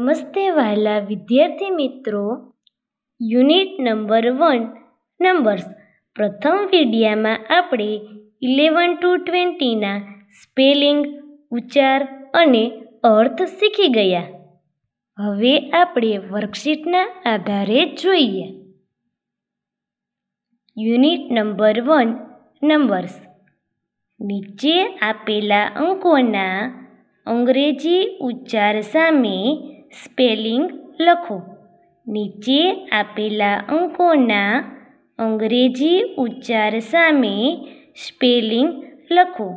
નમસ્તે વહાલા વિદ્યાર્થી મિત્રો યુનિટ નંબર વન નંબર્સ પ્રથમ વિડીયામાં આપણે ઇલેવન ટુ ટ્વેન્ટીના સ્પેલિંગ ઉચ્ચાર અને અર્થ શીખી ગયા હવે આપણે વર્કશીટના આધારે જોઈએ યુનિટ નંબર વન નંબર્સ નીચે આપેલા અંકોના અંગ્રેજી ઉચ્ચાર સામે સ્પેલિંગ લખો નીચે આપેલા અંકોના અંગ્રેજી ઉચ્ચાર સામે સ્પેલિંગ લખો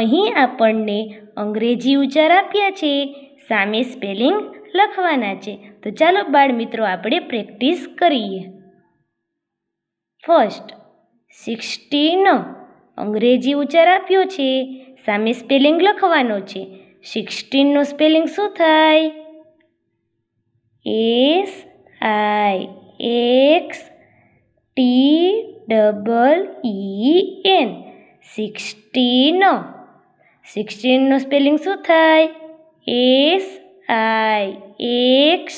અહીં આપણને અંગ્રેજી ઉચ્ચાર આપ્યા છે સામે સ્પેલિંગ લખવાના છે તો ચાલો બાળમિત્રો આપણે પ્રેક્ટિસ કરીએ ફર્સ્ટ સિક્સટીન અંગ્રેજી ઉચ્ચાર આપ્યો છે સામે સ્પેલિંગ લખવાનો છે સિક્સટીનનું સ્પેલિંગ શું થાય S I X T double E N સિક્સટીનો સિક્સટીનનો સ્પેલિંગ શું થાય S I X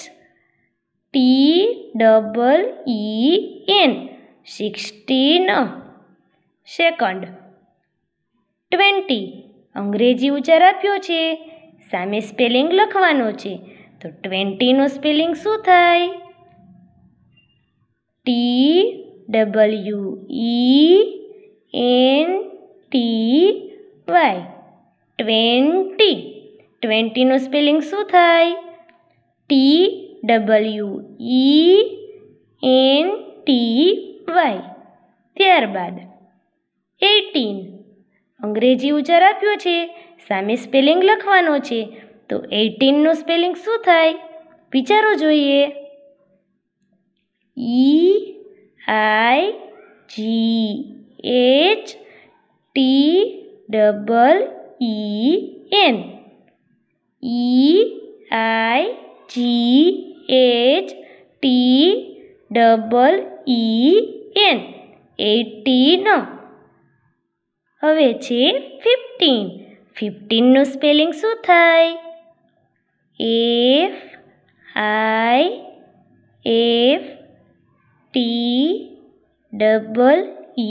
T double E N sixteen second twenty અંગ્રેજી ઉચ્ચાર આપ્યો છે સામે સ્પેલિંગ લખવાનો છે તો ટ્વેન્ટીનું સ્પેલિંગ શું થાય T W E N T Y twenty ટ્વેન્ટીનું સ્પેલિંગ શું થાય T W E N T Y ત્યારબાદ એટીન અંગ્રેજી ઉચ્ચાર આપ્યો છે સામે સ્પેલિંગ લખવાનો છે તો એટીનનું સ્પેલિંગ શું થાય વિચારો જોઈએ E I G H T double E N E I G H T double E N eighteen હવે છે ફિફ્ટીન ફિફ્ટીનનું સ્પેલિંગ શું થાય if i if t double e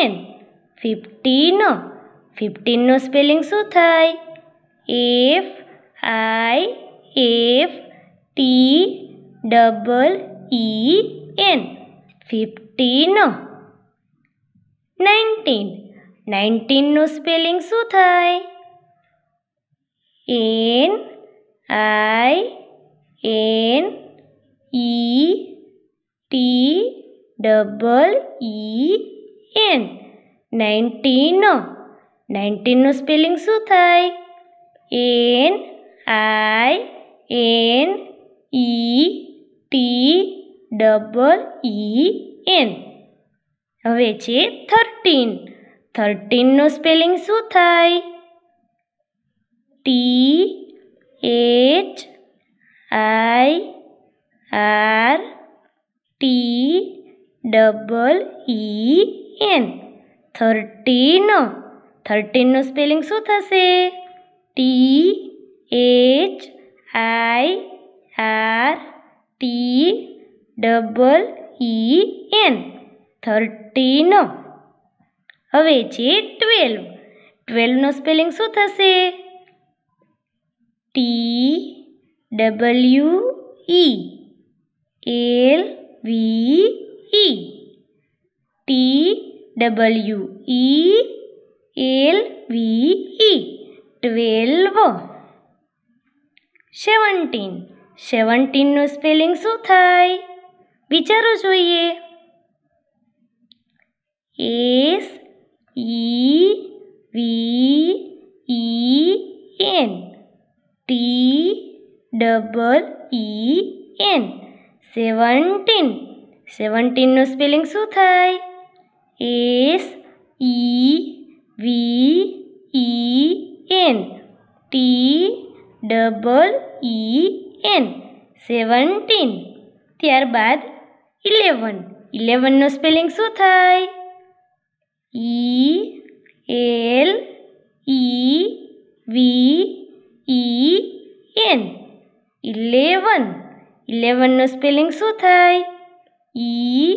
n 15 no 15 no spelling so thai if i if t double e n 15 no 19 19 no spelling so thai n I N E T double E N nineteen નાઇન્ટીનનું spelling શું થાય N I N E T double E N હવે છે thirteen થર્ટીનનું spelling શું થાય T H I R T double E N thirteen થર્ટીનનું spelling શું થશે T H I R T double E N thirteen હવે છે ટ્વેલ્વ ટ્વેલ્વનું સ્પેલિંગ શું થશે T W E L V E T W E L V E twelve seventeen સેવન્ટીનનું spelling શું થાય વિચારો જોઈએ S E V double E N seventeen સેવન્ટીનનું સ્પેલિંગ શું થાય S E V E N T double E N seventeen ત્યારબાદ eleven ઇલેવનનું સ્પેલિંગ શું થાય E L E V E N eleven ઇલેવનનું સ્પેલિંગ શું થાય E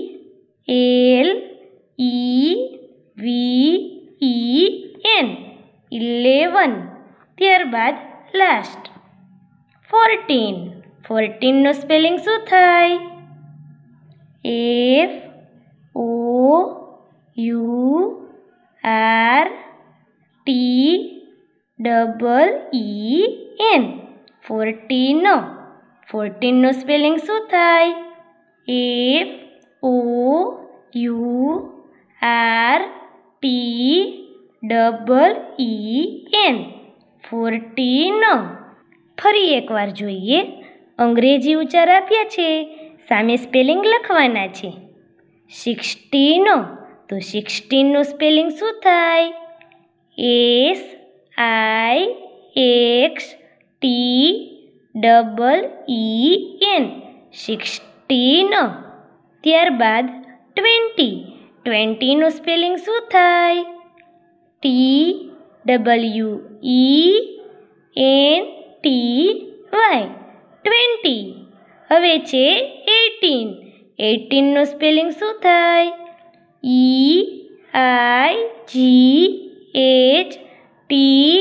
L E V E N eleven ત્યારબાદ લાસ્ટ ફોર્ટીન ફોર્ટીનનું સ્પેલિંગ શું થાય F O U R T double E N fourteen ફોર્ટીનનું સ્પેલિંગ શું થાય F O U R T double E N fourteen ફરી એકવાર જોઈએ અંગ્રેજી ઉચ્ચાર આપ્યા છે સામે સ્પેલિંગ લખવાના છે સિક્સટીન તો સિક્સટીનનું સ્પેલિંગ શું થાય S I X T double E N sixteen ત્યારબાદ ટ્વેન્ટી ટ્વેન્ટીનું સ્પેલિંગ શું થાય T W E N T Y twenty હવે છે એટીન એટીનનું સ્પેલિંગ શું થાય E I G H T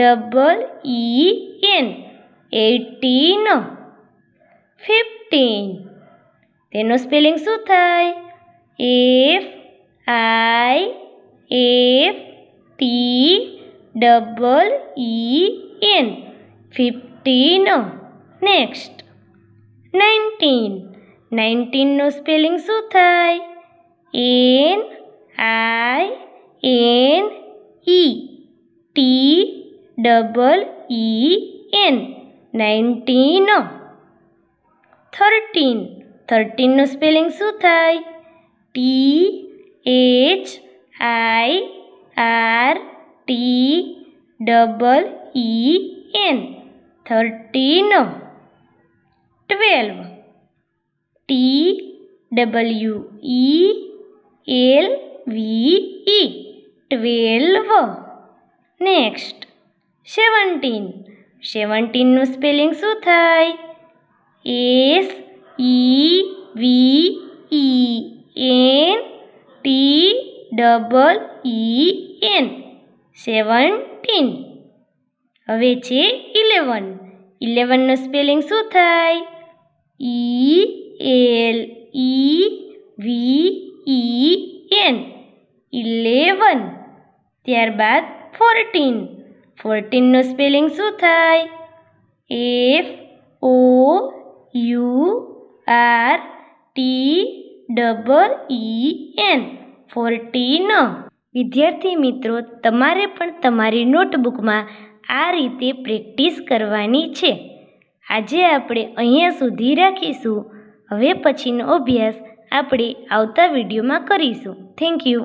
double E N eighteen fifteen તેનું સ્પેલિંગ શું થાય F I F T double E N fifteen next nineteen નાઇન્ટીનનું સ્પેલિંગ શું થાય N I N E T double E N nineteen thirteen થર્ટીનનું spelling શું થાય T H I R T double E N thirteen twelve T W E L V E twelve next seventeen સેવન્ટીનનું spelling શું થાય S E V E N T double E N seventeen હવે છે eleven ઇલેવનનું spelling શું થાય E L E V E N eleven ત્યારબાદ fourteen ફોર્ટીનનું સ્પેલિંગ શું થાય F O U R T double E N fourteen વિદ્યાર્થી મિત્રો તમારે પણ તમારી નોટબુકમાં આ રીતે પ્રેક્ટિસ કરવાની છે આજે આપણે અહીંયા સુધી રાખીશું હવે પછીનો અભ્યાસ આપણે આવતા વિડીયોમાં કરીશું થેન્ક યુ